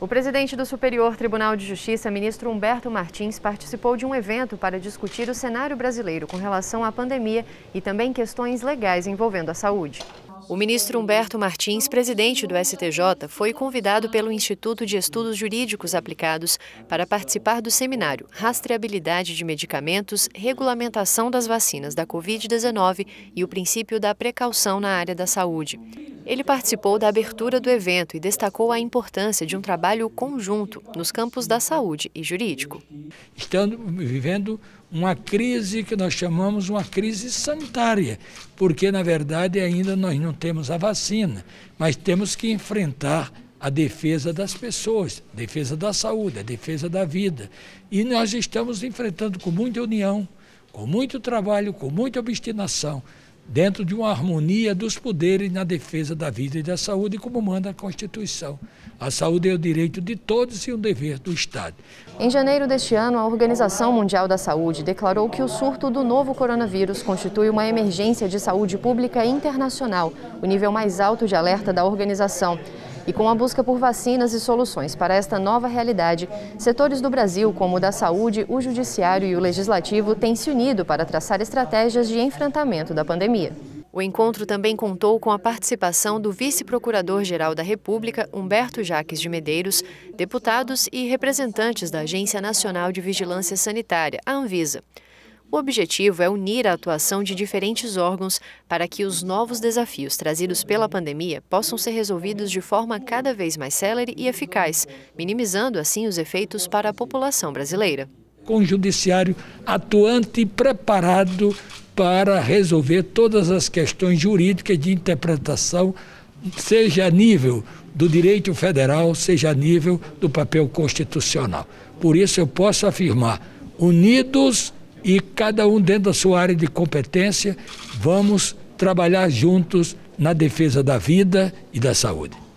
O presidente do Superior Tribunal de Justiça, ministro Humberto Martins, participou de um evento para discutir o cenário brasileiro com relação à pandemia e também questões legais envolvendo a saúde. O ministro Humberto Martins, presidente do STJ, foi convidado pelo Instituto de Estudos Jurídicos Aplicados para participar do seminário Rastreabilidade de Medicamentos, Regulamentação das Vacinas da Covid-19 e o Princípio da Precaução na Área da Saúde. Ele participou da abertura do evento e destacou a importância de um trabalho conjunto nos campos da saúde e jurídico. Estamos vivendo uma crise que nós chamamos uma crise sanitária, porque na verdade ainda nós não temos a vacina, mas temos que enfrentar a defesa das pessoas, a defesa da saúde, a defesa da vida. E nós estamos enfrentando com muita união, com muito trabalho, com muita obstinação dentro de uma harmonia dos poderes na defesa da vida e da saúde, como manda a Constituição. A saúde é o direito de todos e um dever do Estado. Em janeiro deste ano, a Organização Mundial da Saúde declarou que o surto do novo coronavírus constitui uma emergência de saúde pública internacional, o nível mais alto de alerta da organização. E com a busca por vacinas e soluções para esta nova realidade, setores do Brasil, como o da saúde, o judiciário e o legislativo, têm se unido para traçar estratégias de enfrentamento da pandemia. O encontro também contou com a participação do vice-procurador-geral da República, Humberto Jaques de Medeiros, deputados e representantes da Agência Nacional de Vigilância Sanitária, a Anvisa. O objetivo é unir a atuação de diferentes órgãos para que os novos desafios trazidos pela pandemia possam ser resolvidos de forma cada vez mais célere e eficaz, minimizando assim os efeitos para a população brasileira. Com o judiciário atuante e preparado para resolver todas as questões jurídicas de interpretação, seja a nível do direito federal, seja a nível do papel constitucional. Por isso eu posso afirmar, unidos e cada um dentro da sua área de competência, vamos trabalhar juntos na defesa da vida e da saúde.